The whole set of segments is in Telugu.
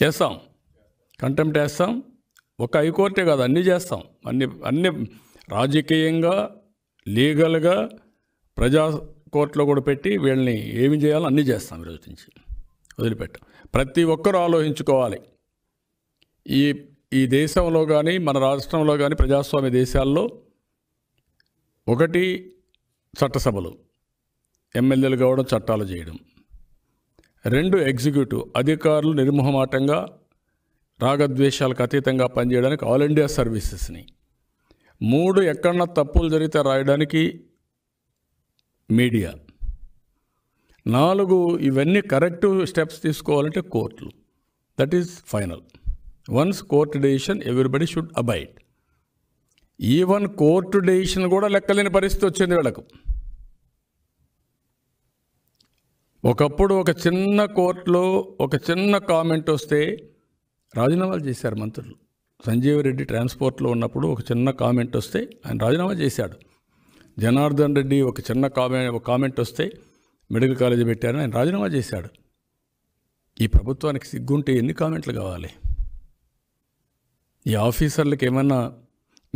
చేస్తాం కంటెంప్ట్ వేస్తాం ఒక హైకోర్టే కాదు అన్నీ చేస్తాం అన్ని అన్ని రాజకీయంగా లీగల్గా ప్రజా కోర్టులో కూడా పెట్టి వీళ్ళని ఏమి చేయాలో అన్నీ చేస్తాం ఈరోజు నుంచి వదిలిపెట్టాం ప్రతి ఒక్కరూ ఆలోచించుకోవాలి ఈ ఈ దేశంలో కానీ మన రాష్ట్రంలో కానీ ప్రజాస్వామ్య దేశాల్లో ఒకటి చట్టసభలు ఎమ్మెల్యేలు కావడం చట్టాలు చేయడం రెండు ఎగ్జిక్యూటివ్ అధికారులు నిర్మోహమాటంగా రాగద్వేషాలకు అతీతంగా పనిచేయడానికి ఆల్ ఇండియా సర్వీసెస్ని మూడు ఎక్కడన్నా తప్పులు జరిగితే రాయడానికి మీడియా నాలుగు ఇవన్నీ కరెక్టివ్ స్టెప్స్ తీసుకోవాలంటే కోర్టులు that is final once court decision everybody should abide even court decision కూడా లెక్కలేని పరిస్థితి వచ్చింది వీళ్ళకు ఒకప్పుడు ఒక చిన్న కోర్టులో ఒక చిన్న కామెంట్ వస్తే రాజీనామాలు చేశారు మంత్రులు సంజీవ్ రెడ్డి ట్రాన్స్పోర్ట్లో ఉన్నప్పుడు ఒక చిన్న కామెంట్ వస్తే ఆయన రాజీనామా చేశాడు జనార్దన్ రెడ్డి ఒక చిన్న కామెంట్ ఒక కామెంట్ వస్తే మెడికల్ కాలేజీ పెట్టారని ఆయన రాజీనామా చేశాడు ఈ ప్రభుత్వానికి సిగ్గుంటే ఎన్ని కామెంట్లు కావాలి ఈ ఆఫీసర్లకు ఏమన్నా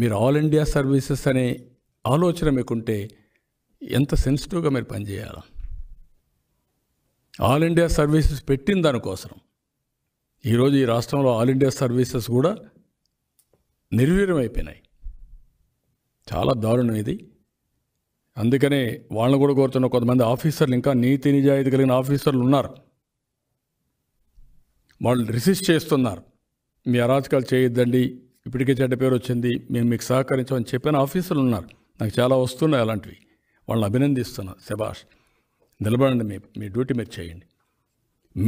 మీరు ఆల్ ఇండియా సర్వీసెస్ అనే ఆలోచన మీకుంటే ఎంత సెన్సిటివ్గా మీరు పనిచేయాలి ఆల్ ఇండియా సర్వీసెస్ పెట్టిన దానికోసం ఈరోజు ఈ రాష్ట్రంలో ఆల్ ఇండియా సర్వీసెస్ కూడా నిర్వీర్యమైపోయినాయి చాలా దారుణం ఇది అందుకనే వాళ్ళని కూడా కోరుతున్న కొంతమంది ఆఫీసర్లు ఇంకా నీతి నిజాయితీ కలిగిన ఆఫీసర్లు ఉన్నారు వాళ్ళు రిసిస్ట్ చేస్తున్నారు మీ అరాచకాలు చేయొద్దండి ఇప్పటికే చెడ్డ పేరు వచ్చింది మేము మీకు సహకరించమని చెప్పిన ఆఫీసర్లు ఉన్నారు నాకు చాలా వస్తున్నాయి అలాంటివి వాళ్ళని అభినందిస్తున్నాను శభాష్ నిలబడండి మీ మీ డ్యూటీ మీరు చేయండి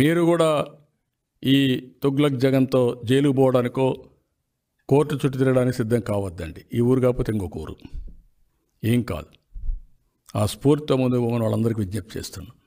మీరు కూడా ఈ తుగ్లక్ జగన్తో జైలుకు పోవడానికో కోర్టు చుట్టూ తిరగడానికి సిద్ధం కావద్దండి ఈ ఊరు కాకపోతే ఇంకొక ఊరు ఏం కాదు ఆ స్ఫూర్తితో ముందు మమ్మల్ని వాళ్ళందరికీ విజ్ఞప్తి చేస్తున్నాను